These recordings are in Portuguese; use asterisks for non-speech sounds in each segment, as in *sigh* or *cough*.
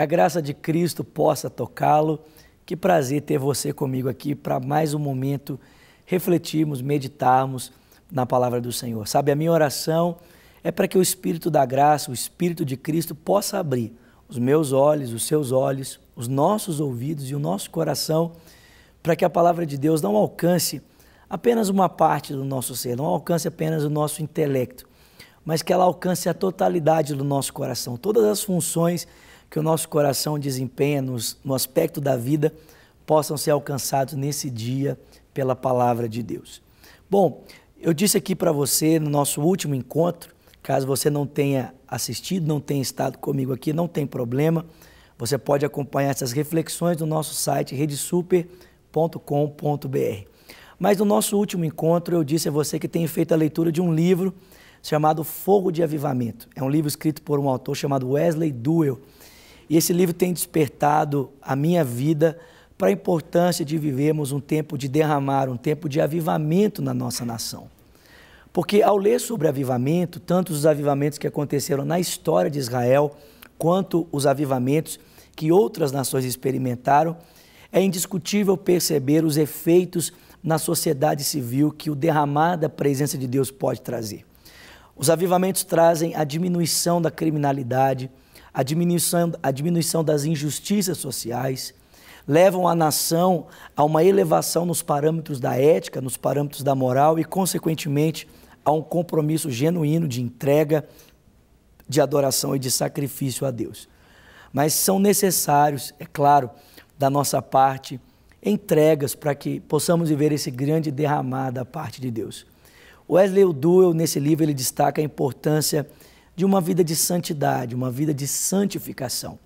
Que a graça de Cristo possa tocá-lo. Que prazer ter você comigo aqui para mais um momento refletirmos, meditarmos na palavra do Senhor. Sabe, a minha oração é para que o Espírito da graça, o Espírito de Cristo, possa abrir os meus olhos, os seus olhos, os nossos ouvidos e o nosso coração, para que a palavra de Deus não alcance apenas uma parte do nosso ser, não alcance apenas o nosso intelecto, mas que ela alcance a totalidade do nosso coração, todas as funções que o nosso coração desempenha nos, no aspecto da vida possam ser alcançados nesse dia pela palavra de Deus. Bom, eu disse aqui para você no nosso último encontro, caso você não tenha assistido, não tenha estado comigo aqui, não tem problema, você pode acompanhar essas reflexões no nosso site redesuper.com.br. Mas no nosso último encontro eu disse a você que tenho feito a leitura de um livro chamado Fogo de Avivamento. É um livro escrito por um autor chamado Wesley Duell e esse livro tem despertado a minha vida para a importância de vivermos um tempo de derramar, um tempo de avivamento na nossa nação. Porque ao ler sobre avivamento, tanto os avivamentos que aconteceram na história de Israel, quanto os avivamentos que outras nações experimentaram, é indiscutível perceber os efeitos na sociedade civil que o derramar da presença de Deus pode trazer. Os avivamentos trazem a diminuição da criminalidade, a diminuição, a diminuição das injustiças sociais, levam a nação a uma elevação nos parâmetros da ética, nos parâmetros da moral e, consequentemente, a um compromisso genuíno de entrega, de adoração e de sacrifício a Deus. Mas são necessários, é claro, da nossa parte, entregas para que possamos viver esse grande derramar da parte de Deus. Wesley O'Doul, nesse livro, ele destaca a importância de uma vida de santidade, uma vida de santificação.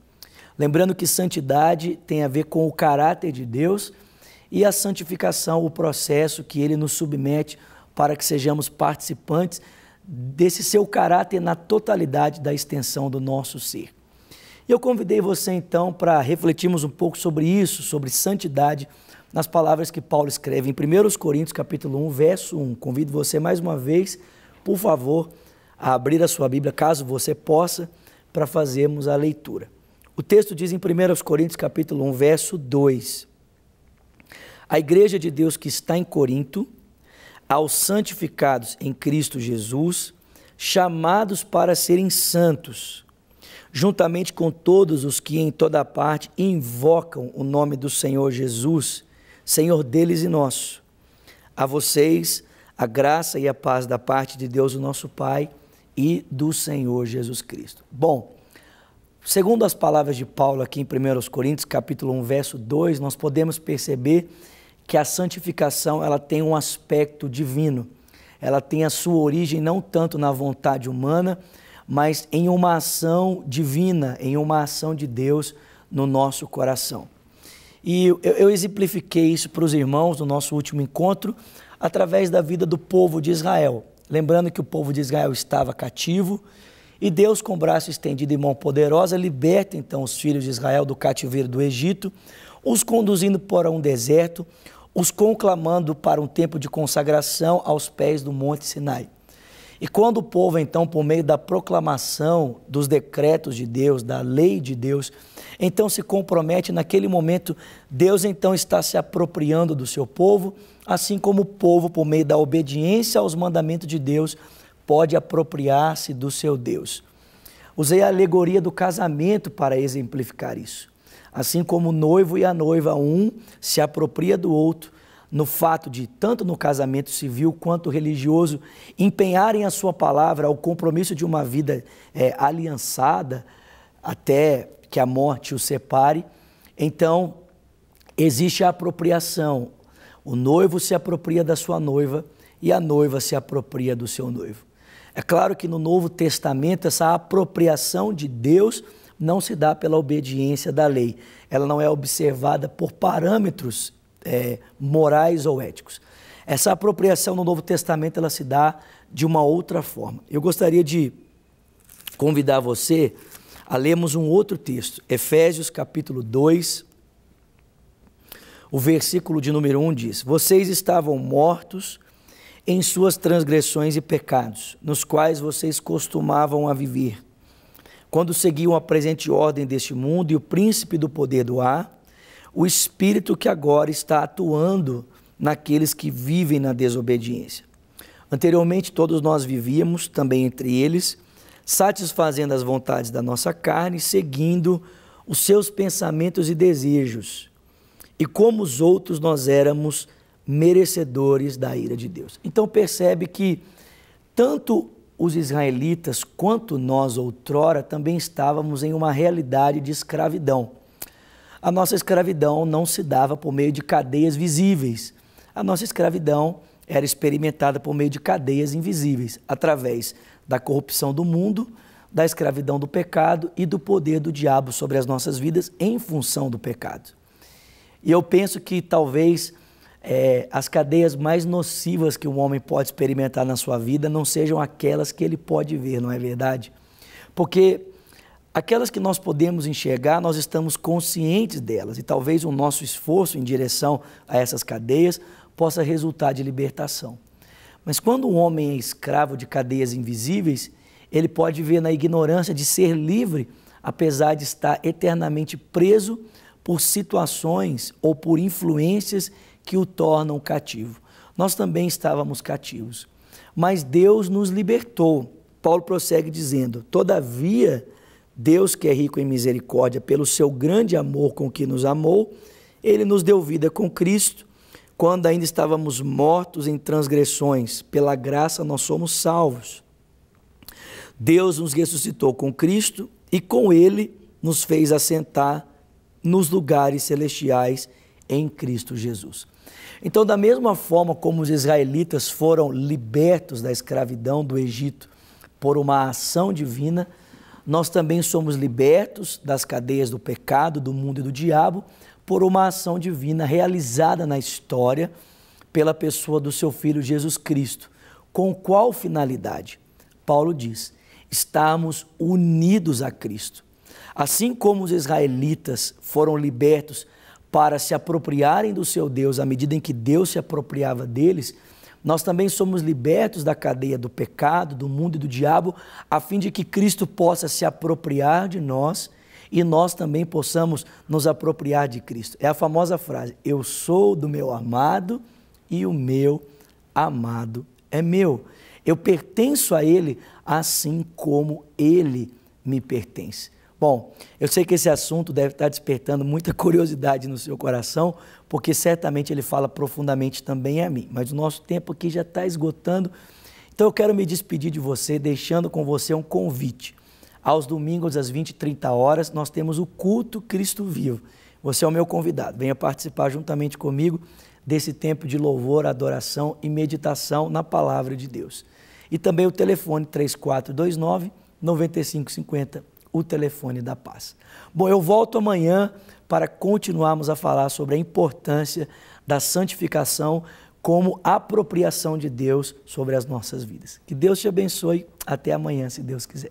Lembrando que santidade tem a ver com o caráter de Deus e a santificação, o processo que ele nos submete para que sejamos participantes desse seu caráter na totalidade da extensão do nosso ser. E Eu convidei você então para refletirmos um pouco sobre isso, sobre santidade, nas palavras que Paulo escreve em 1 Coríntios capítulo 1, verso 1. Convido você mais uma vez, por favor, a abrir a sua Bíblia, caso você possa, para fazermos a leitura. O texto diz em 1 Coríntios capítulo 1, verso 2: A igreja de Deus que está em Corinto, aos santificados em Cristo Jesus, chamados para serem santos, juntamente com todos os que em toda parte invocam o nome do Senhor Jesus, Senhor deles e nosso. A vocês a graça e a paz da parte de Deus, o nosso Pai, e do Senhor Jesus Cristo. Bom, segundo as palavras de Paulo aqui em 1 Coríntios, capítulo 1, verso 2, nós podemos perceber que a santificação ela tem um aspecto divino. Ela tem a sua origem não tanto na vontade humana, mas em uma ação divina, em uma ação de Deus no nosso coração. E eu, eu exemplifiquei isso para os irmãos no nosso último encontro através da vida do povo de Israel lembrando que o povo de Israel estava cativo, e Deus, com braço estendido e mão poderosa, liberta então os filhos de Israel do cativeiro do Egito, os conduzindo para um deserto, os conclamando para um tempo de consagração aos pés do Monte Sinai. E quando o povo, então, por meio da proclamação dos decretos de Deus, da lei de Deus, então se compromete, naquele momento, Deus então está se apropriando do seu povo, assim como o povo, por meio da obediência aos mandamentos de Deus, pode apropriar-se do seu Deus. Usei a alegoria do casamento para exemplificar isso. Assim como o noivo e a noiva, um se apropria do outro no fato de, tanto no casamento civil quanto religioso, empenharem a sua palavra ao compromisso de uma vida é, aliançada até que a morte os separe, então existe a apropriação. O noivo se apropria da sua noiva e a noiva se apropria do seu noivo. É claro que no Novo Testamento essa apropriação de Deus não se dá pela obediência da lei. Ela não é observada por parâmetros é, morais ou éticos. Essa apropriação no Novo Testamento ela se dá de uma outra forma. Eu gostaria de convidar você a lermos um outro texto, Efésios capítulo 2, o versículo de número 1 diz: Vocês estavam mortos em suas transgressões e pecados, nos quais vocês costumavam a viver, quando seguiam a presente ordem deste mundo e o príncipe do poder do ar o espírito que agora está atuando naqueles que vivem na desobediência. Anteriormente, todos nós vivíamos, também entre eles, satisfazendo as vontades da nossa carne, seguindo os seus pensamentos e desejos. E como os outros, nós éramos merecedores da ira de Deus. Então, percebe que tanto os israelitas quanto nós outrora também estávamos em uma realidade de escravidão. A nossa escravidão não se dava por meio de cadeias visíveis. A nossa escravidão era experimentada por meio de cadeias invisíveis, através da corrupção do mundo, da escravidão do pecado e do poder do diabo sobre as nossas vidas em função do pecado. E eu penso que talvez é, as cadeias mais nocivas que um homem pode experimentar na sua vida não sejam aquelas que ele pode ver, não é verdade? Porque Aquelas que nós podemos enxergar, nós estamos conscientes delas e talvez o nosso esforço em direção a essas cadeias possa resultar de libertação. Mas quando o homem é escravo de cadeias invisíveis, ele pode ver na ignorância de ser livre, apesar de estar eternamente preso por situações ou por influências que o tornam cativo. Nós também estávamos cativos, mas Deus nos libertou. Paulo prossegue dizendo: Todavia, Deus, que é rico em misericórdia, pelo seu grande amor com que nos amou, ele nos deu vida com Cristo, quando ainda estávamos mortos em transgressões, pela graça nós somos salvos. Deus nos ressuscitou com Cristo e com ele nos fez assentar nos lugares celestiais em Cristo Jesus. Então, da mesma forma como os israelitas foram libertos da escravidão do Egito por uma ação divina, nós também somos libertos das cadeias do pecado, do mundo e do diabo, por uma ação divina realizada na história pela pessoa do seu filho Jesus Cristo. Com qual finalidade? Paulo diz: estamos unidos a Cristo. Assim como os israelitas foram libertos para se apropriarem do seu Deus à medida em que Deus se apropriava deles, nós também somos libertos da cadeia do pecado, do mundo e do diabo, a fim de que Cristo possa se apropriar de nós e nós também possamos nos apropriar de Cristo. É a famosa frase: Eu sou do meu amado e o meu amado é meu. Eu pertenço a Ele assim como Ele me pertence. Bom, eu sei que esse assunto deve estar despertando muita *laughs* curiosidade no seu coração, porque certamente ele fala profundamente também a mim, mas o nosso tempo aqui já está esgotando. Então eu quero me despedir de você, deixando com você um convite. Aos domingos, às 20 e 30 horas, nós temos o culto Cristo Vivo. Você é o meu convidado. Venha participar juntamente comigo desse tempo de louvor, adoração e meditação na palavra de Deus. E também o telefone 3429 9550 o telefone da paz. Bom, eu volto amanhã para continuarmos a falar sobre a importância da santificação como apropriação de Deus sobre as nossas vidas. Que Deus te abençoe. Até amanhã, se Deus quiser.